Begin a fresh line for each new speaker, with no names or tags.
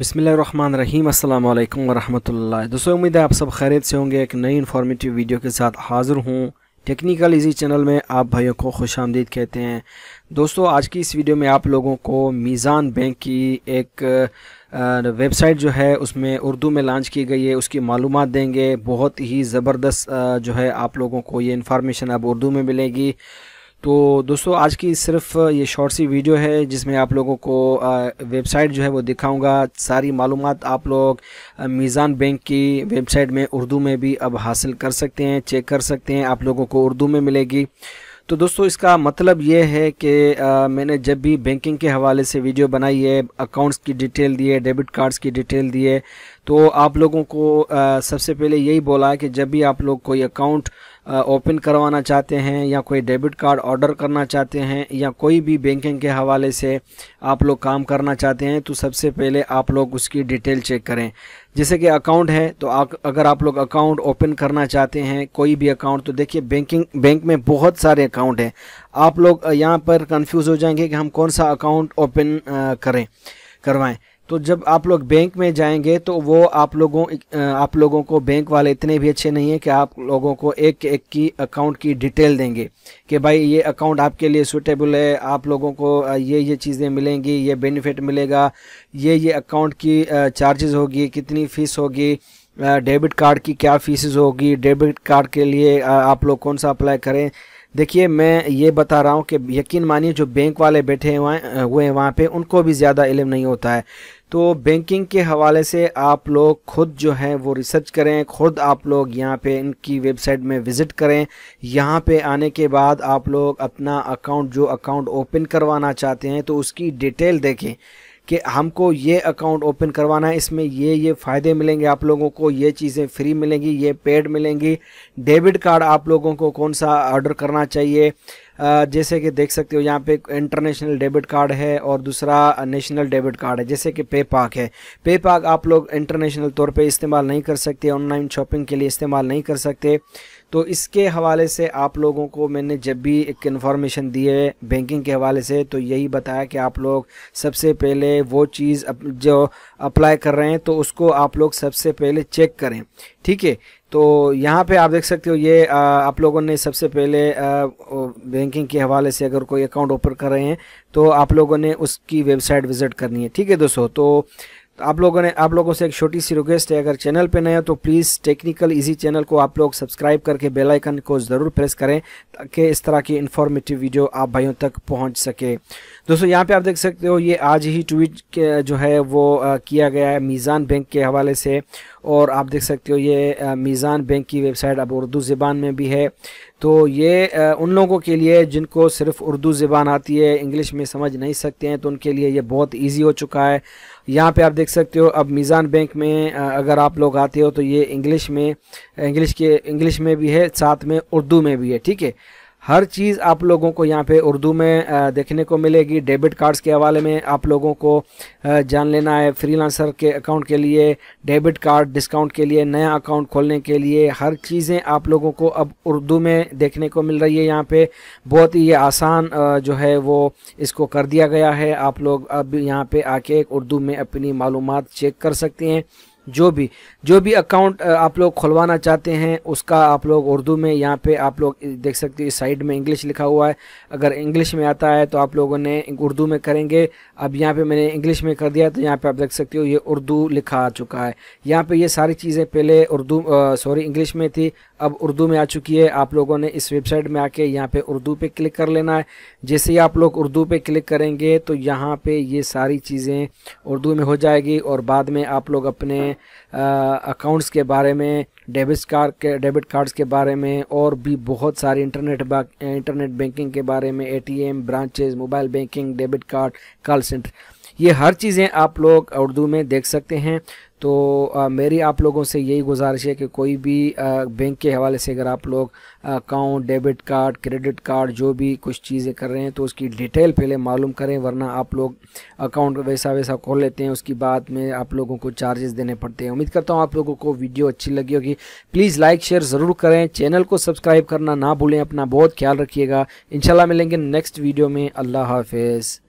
बसमिल रहीम अल्लाम वरहमतुल्लाह दोस्तों उम्मीद है आप सब खैरियत से होंगे एक नई इन्फॉर्मेटिव वीडियो के साथ हाज़िर हूँ टेक्निकल इजी चैनल में आप भाइयों को खुश आमदीद कहते हैं दोस्तों आज की इस वीडियो में आप लोगों को मीज़ान बैंक की एक वेबसाइट जो है उसमें उर्दू में लॉन्च की गई है उसकी मालूम देंगे बहुत ही ज़बरदस्त जो है आप लोगों को ये इन्फॉर्मेशन अब उर्दू में मिलेगी तो दोस्तों आज की सिर्फ ये शॉर्ट सी वीडियो है जिसमें आप लोगों को वेबसाइट जो है वो दिखाऊंगा सारी मालूम आप लोग मीज़ान बैंक की वेबसाइट में उर्दू में भी अब हासिल कर सकते हैं चेक कर सकते हैं आप लोगों को उर्दू में मिलेगी तो दोस्तों इसका मतलब ये है कि मैंने जब भी बैंकिंग के हवाले से वीडियो बनाई है अकाउंट्स की डिटेल दिए डेबिट कार्ड्स की डिटेल दिए तो आप लोगों को आ, सबसे पहले यही बोला कि जब भी आप लोग कोई अकाउंट ओपन करवाना चाहते हैं या कोई डेबिट कार्ड ऑर्डर करना चाहते हैं या कोई भी बैंकिंग के हवाले से आप लोग काम करना चाहते हैं तो सबसे पहले आप लोग उसकी डिटेल चेक करें जैसे कि अकाउंट है तो आ, अगर आप लोग अकाउंट ओपन करना चाहते हैं कोई भी अकाउंट तो देखिए बैंकिंग बैंक में बहुत सारे अकाउंट हैं आप लोग यहाँ पर कंफ्यूज हो जाएंगे कि हम कौन सा अकाउंट ओपन करें करवाएं तो जब आप लोग बैंक में जाएंगे तो वो आप लोगों आप लोगों को बैंक वाले इतने भी अच्छे नहीं हैं कि आप लोगों को एक एक की अकाउंट की डिटेल देंगे कि भाई ये अकाउंट आपके लिए सूटेबल है आप लोगों को ये ये चीज़ें मिलेंगी ये बेनिफिट मिलेगा ये ये अकाउंट की चार्जेस होगी कितनी फ़ीस होगी डेबिट कार्ड की क्या फ़ीस होगी डेबिट कार्ड के लिए आप लोग कौन सा अप्लाई करें देखिए मैं ये बता रहा हूँ कि यकीन मानिए जो बैंक वाले बैठे हुए हैं वहाँ पे उनको भी ज़्यादा इलम नहीं होता है तो बैंकिंग के हवाले से आप लोग खुद जो है वो रिसर्च करें खुद आप लोग यहाँ पे इनकी वेबसाइट में विज़िट करें यहाँ पे आने के बाद आप लोग अपना अकाउंट जो अकाउंट ओपन करवाना चाहते हैं तो उसकी डिटेल देखें कि हमको ये अकाउंट ओपन करवाना है इसमें ये ये फ़ायदे मिलेंगे आप लोगों को ये चीज़ें फ्री मिलेंगी ये पेड मिलेंगी डेबिट कार्ड आप लोगों को कौन सा ऑर्डर करना चाहिए जैसे कि देख सकते हो यहाँ पे इंटरनेशनल डेबिट कार्ड है और दूसरा नेशनल डेबिट कार्ड है जैसे कि पेपाक है पेपाक आप लोग इंटरनेशनल तौर पे इस्तेमाल नहीं कर सकते ऑनलाइन शॉपिंग के लिए इस्तेमाल नहीं कर सकते तो इसके हवाले से आप लोगों को मैंने जब भी एक इन्फॉर्मेशन दी है बैंकिंग के हवाले से तो यही बताया कि आप लोग सबसे पहले वो चीज़ जो अप्लाई कर रहे हैं तो उसको आप लोग सबसे पहले चेक करें ठीक है तो यहाँ पे आप देख सकते हो ये आ, आप लोगों ने सबसे पहले आ, बैंकिंग के हवाले से अगर कोई अकाउंट ओपन कर रहे हैं तो आप लोगों ने उसकी वेबसाइट विज़िट करनी है ठीक है दोस्तों तो आप लोगों ने आप लोगों से एक छोटी सी रिक्वेस्ट है अगर चैनल पे नए हो तो प्लीज़ टेक्निकल इजी चैनल को आप लोग सब्सक्राइब करके बेल आइकन को ज़रूर प्रेस करें ताकि इस तरह की इन्फॉर्मेटिव वीडियो आप भाइयों तक पहुंच सके दोस्तों यहाँ पे आप देख सकते हो ये आज ही ट्वीट जो है वो किया गया है मीज़ान बैंक के हवाले से और आप देख सकते हो ये मीज़ान बैंक की वेबसाइट अब उर्दू ज़बान में भी है तो ये उन लोगों के लिए जिनको सिर्फ उर्दू ज़बान आती है इंग्लिश में समझ नहीं सकते हैं तो उनके लिए ये बहुत इजी हो चुका है यहाँ पे आप देख सकते हो अब मीज़ान बैंक में अगर आप लोग आते हो तो ये इंग्लिश में इंग्लिश के इंग्लिश में भी है साथ में उर्दू में भी है ठीक है हर चीज़ आप लोगों को यहाँ पे उर्दू में देखने को मिलेगी डेबिट कार्ड्स के हवाले में आप लोगों को जान लेना है फ्रीलांसर के अकाउंट के लिए डेबिट कार्ड डिस्काउंट के लिए नया अकाउंट खोलने के लिए हर चीज़ें आप लोगों को अब उर्दू में देखने को मिल रही है यहाँ पे बहुत ही आसान जो है वो इसको कर दिया गया है आप लोग अब यहाँ पर आके उर्दू में अपनी मालूम चेक कर सकते हैं जो भी जो भी अकाउंट आप लोग खुलवाना चाहते हैं उसका आप लोग उर्दू में यहाँ पे आप लोग देख सकते हो इस साइड में इंग्लिश लिखा हुआ है अगर इंग्लिश में आता है तो आप लोगों ने उर्दू में करेंगे अब यहाँ पे मैंने इंग्लिश में कर दिया तो यहाँ पे आप देख सकते हो ये उर्दू लिखा आ चुका है यहाँ पर ये सारी चीज़ें पहले उर्दू सॉरी इंग्लिश में थी अब उर्दू में आ चुकी है आप लोगों ने इस वेबसाइट में आके यहाँ पर उर्दू पर क्लिक कर लेना है जैसे ही आप लोग उर्दू पर क्लिक करेंगे तो यहाँ पर ये सारी चीज़ें उर्दू में हो जाएगी और बाद में आप लोग अपने अकाउंट्स के बारे में डेबिट कार्ड के डेबिट कार्ड्स के बारे में और भी बहुत सारे इंटरनेट इंटरनेट बैंकिंग के बारे में ATM branches mobile banking debit card call centre ये हर चीज़ें आप लोग उर्दू में देख सकते हैं तो आ, मेरी आप लोगों से यही गुजारिश है कि कोई भी आ, बैंक के हवाले से अगर आप लोग account debit card credit card जो भी कुछ चीज़ें कर रहे हैं तो उसकी डिटेल पहले मालूम करें वरना आप लोग अकाउंट वैसा वैसा खोल लेते हैं उसकी बाद में आप लोगों को चार्जेस देने पड़ते हैं उम्मीद करता हूँ आप लोगों को वीडियो अच्छी लगी होगी प्लीज़ लाइक शेयर ज़रूर करें चैनल को सब्सक्राइब करना ना भूलें अपना बहुत ख्याल रखिएगा इन मिलेंगे नेक्स्ट वीडियो में अल्लाह हाफिज़